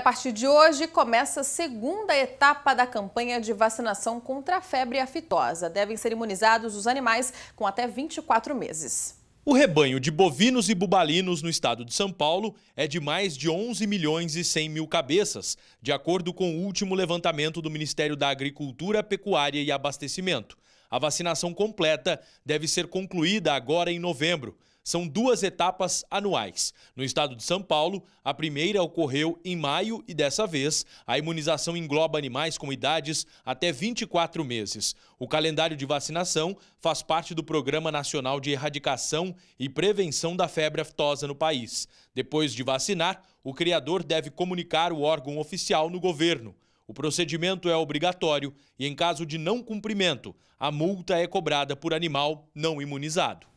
A partir de hoje, começa a segunda etapa da campanha de vacinação contra a febre aftosa. Devem ser imunizados os animais com até 24 meses. O rebanho de bovinos e bubalinos no estado de São Paulo é de mais de 11 milhões e 100 mil cabeças, de acordo com o último levantamento do Ministério da Agricultura, Pecuária e Abastecimento. A vacinação completa deve ser concluída agora em novembro. São duas etapas anuais. No estado de São Paulo, a primeira ocorreu em maio e dessa vez a imunização engloba animais com idades até 24 meses. O calendário de vacinação faz parte do Programa Nacional de Erradicação e Prevenção da Febre Aftosa no país. Depois de vacinar, o criador deve comunicar o órgão oficial no governo. O procedimento é obrigatório e, em caso de não cumprimento, a multa é cobrada por animal não imunizado.